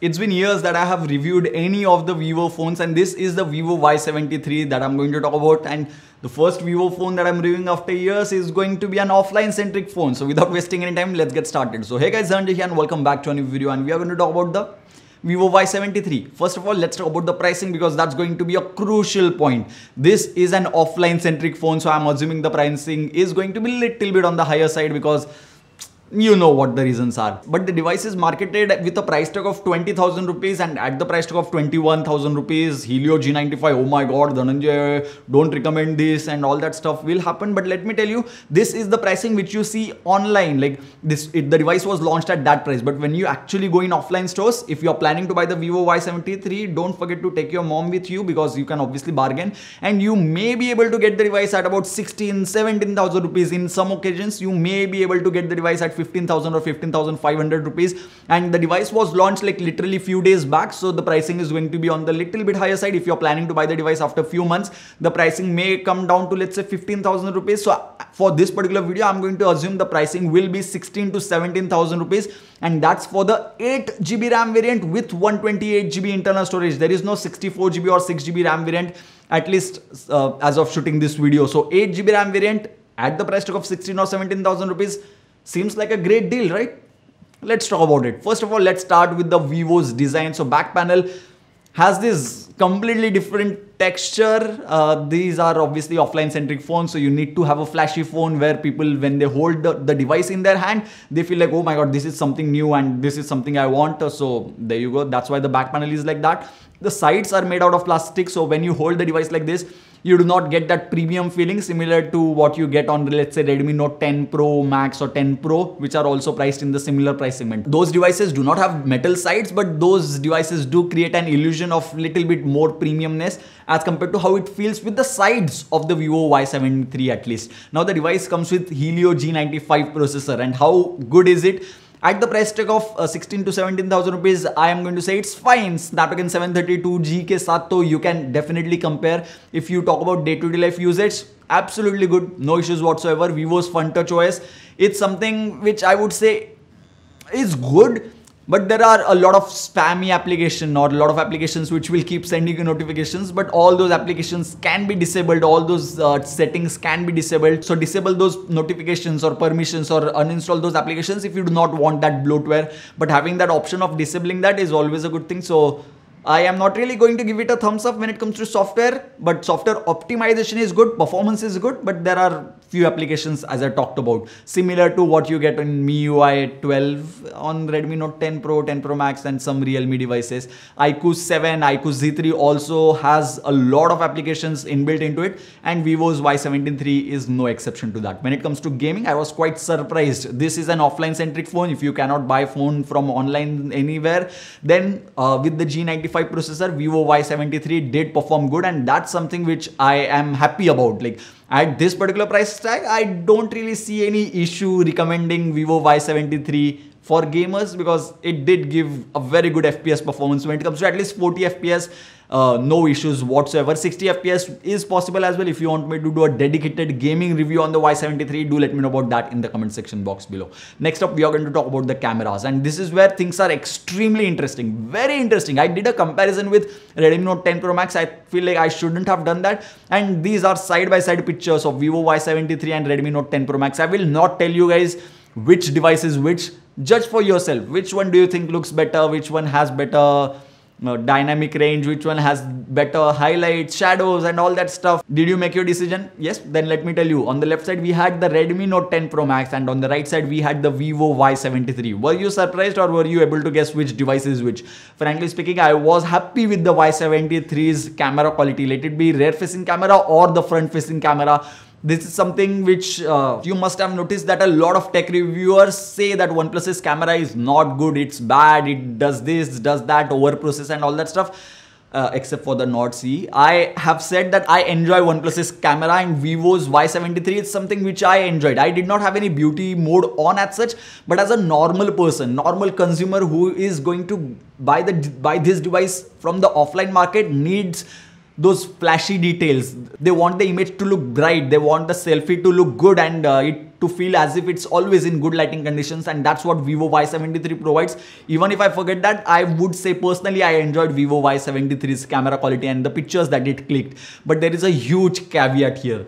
It's been years that I have reviewed any of the Vivo phones and this is the Vivo Y73 that I'm going to talk about and the first Vivo phone that I'm reviewing after years is going to be an offline centric phone. So without wasting any time, let's get started. So hey guys, Zandy here and welcome back to a new video and we are going to talk about the Vivo Y73. First of all, let's talk about the pricing because that's going to be a crucial point. This is an offline centric phone so I'm assuming the pricing is going to be a little bit on the higher side because you know what the reasons are. But the device is marketed with a price tag of 20,000 rupees and at the price tag of 21,000 rupees, Helio G95, oh my god, Dhananjay, don't recommend this and all that stuff will happen. But let me tell you, this is the pricing which you see online. Like this, it, the device was launched at that price. But when you actually go in offline stores, if you're planning to buy the Vivo Y73, don't forget to take your mom with you because you can obviously bargain and you may be able to get the device at about 16, 17,000 rupees. In some occasions, you may be able to get the device at like 15,000 or 15,500 rupees. And the device was launched like literally few days back. So the pricing is going to be on the little bit higher side. If you're planning to buy the device after few months, the pricing may come down to let's say 15,000 rupees. So for this particular video, I'm going to assume the pricing will be 16 to 17,000 rupees. And that's for the 8 GB RAM variant with 128 GB internal storage. There is no 64 GB or 6 GB RAM variant at least uh, as of shooting this video. So 8 GB RAM variant at the price tag of 16 or 17,000 rupees Seems like a great deal, right? Let's talk about it. First of all, let's start with the Vivo's design. So back panel has this completely different texture. Uh, these are obviously offline centric phones. So you need to have a flashy phone where people, when they hold the, the device in their hand, they feel like, oh my God, this is something new and this is something I want. Uh, so there you go. That's why the back panel is like that. The sides are made out of plastic. So when you hold the device like this, you do not get that premium feeling similar to what you get on let's say Redmi Note 10 Pro Max or 10 Pro which are also priced in the similar price segment. Those devices do not have metal sides but those devices do create an illusion of little bit more premiumness as compared to how it feels with the sides of the Vivo Y73 at least. Now the device comes with Helio G95 processor and how good is it? At the price tag of uh, 16 to 17,000 rupees, I am going to say it's fine. Snapdragon 732G ke saath to you can definitely compare. If you talk about day-to-day -day life usage, absolutely good. No issues whatsoever. Vivo's Fun Touch OS. It's something which I would say is good but there are a lot of spammy application or a lot of applications which will keep sending you notifications, but all those applications can be disabled. All those uh, settings can be disabled. So disable those notifications or permissions or uninstall those applications if you do not want that bloatware. But having that option of disabling that is always a good thing. So I am not really going to give it a thumbs up when it comes to software, but software optimization is good, performance is good, but there are few applications as I talked about, similar to what you get in MIUI 12 on Redmi Note 10 Pro, 10 Pro Max and some Realme devices. iQOO 7, iQOO Z3 also has a lot of applications inbuilt into it and Vivo's Y17 III is no exception to that. When it comes to gaming, I was quite surprised. This is an offline centric phone. If you cannot buy phone from online anywhere, then uh, with the G95 5 processor vivo y73 did perform good and that's something which i am happy about like at this particular price tag i don't really see any issue recommending vivo y73 for gamers because it did give a very good FPS performance when it comes to at least 40 FPS. Uh, no issues whatsoever. 60 FPS is possible as well. If you want me to do a dedicated gaming review on the Y73, do let me know about that in the comment section box below. Next up, we are going to talk about the cameras and this is where things are extremely interesting. Very interesting. I did a comparison with Redmi Note 10 Pro Max. I feel like I shouldn't have done that. And these are side-by-side -side pictures of Vivo Y73 and Redmi Note 10 Pro Max. I will not tell you guys which device is which judge for yourself which one do you think looks better which one has better uh, dynamic range which one has better highlights shadows and all that stuff did you make your decision yes then let me tell you on the left side we had the redmi note 10 pro max and on the right side we had the vivo y73 were you surprised or were you able to guess which device is which frankly speaking i was happy with the y73's camera quality let it be rear facing camera or the front facing camera this is something which uh, you must have noticed that a lot of tech reviewers say that OnePlus's camera is not good, it's bad, it does this, does that, overprocess and all that stuff. Uh, except for the Nord C. I have said that I enjoy OnePlus's camera and Vivo's Y73 is something which I enjoyed. I did not have any beauty mode on as such, but as a normal person, normal consumer who is going to buy the buy this device from the offline market needs those flashy details. They want the image to look bright. They want the selfie to look good and uh, it to feel as if it's always in good lighting conditions and that's what Vivo Y73 provides. Even if I forget that, I would say personally I enjoyed Vivo Y73's camera quality and the pictures that it clicked. But there is a huge caveat here.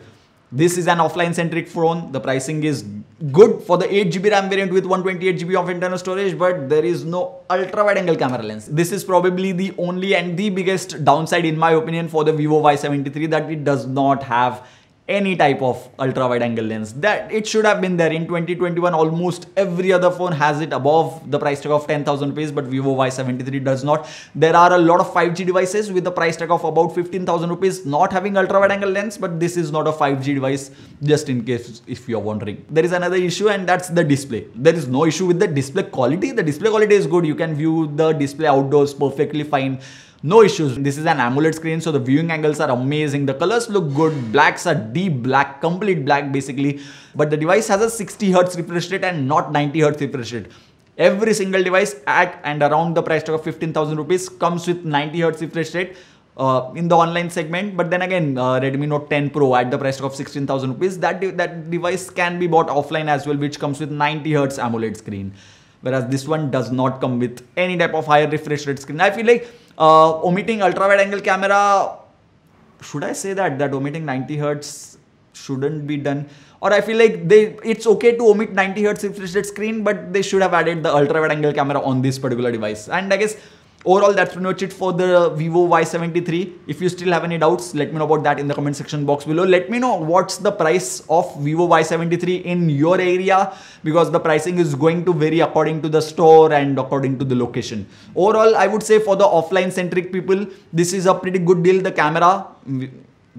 This is an offline centric phone. The pricing is good for the 8GB RAM variant with 128GB of internal storage, but there is no ultra wide angle camera lens. This is probably the only and the biggest downside in my opinion for the Vivo Y73 that it does not have any type of ultra wide angle lens that it should have been there in 2021 almost every other phone has it above the price tag of 10,000 rupees but Vivo Y73 does not there are a lot of 5G devices with the price tag of about 15,000 rupees not having ultra wide angle lens but this is not a 5G device just in case if you're wondering there is another issue and that's the display there is no issue with the display quality the display quality is good you can view the display outdoors perfectly fine no issues. This is an AMOLED screen, so the viewing angles are amazing. The colors look good. Blacks are deep black, complete black basically. But the device has a 60 Hz refresh rate and not 90 Hz refresh rate. Every single device at and around the price tag of 15,000 rupees comes with 90 Hz refresh rate. Uh, in the online segment. But then again, uh, Redmi Note 10 Pro at the price of 16,000 rupees, that, de that device can be bought offline as well, which comes with 90 Hz AMOLED screen whereas this one does not come with any type of higher refresh rate screen. I feel like uh, omitting ultra wide angle camera, should I say that, that omitting 90 hertz shouldn't be done? Or I feel like they it's okay to omit 90 hertz refresh rate screen, but they should have added the ultra wide angle camera on this particular device. And I guess Overall, that's pretty much it for the Vivo Y73. If you still have any doubts, let me know about that in the comment section box below. Let me know what's the price of Vivo Y73 in your area because the pricing is going to vary according to the store and according to the location. Overall, I would say for the offline centric people, this is a pretty good deal. The camera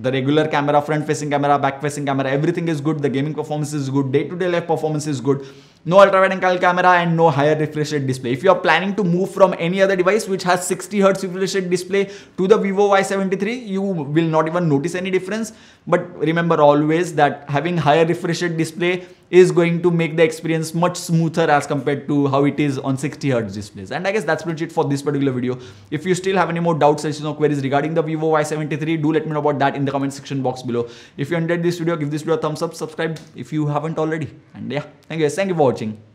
the regular camera, front facing camera, back facing camera, everything is good. The gaming performance is good. Day to day life performance is good. No ultra wide angle camera and no higher refresh rate display. If you are planning to move from any other device which has 60 Hz refresh rate display to the Vivo Y73, you will not even notice any difference. But remember always that having higher refresh rate display is going to make the experience much smoother as compared to how it is on 60 Hz displays. And I guess that's pretty much it for this particular video. If you still have any more doubts, suggestions or queries regarding the Vivo Y73, do let me know about that in the comment section box below. If you enjoyed this video, give this video a thumbs up, subscribe if you haven't already. And yeah, thank you guys. Thank you for watching.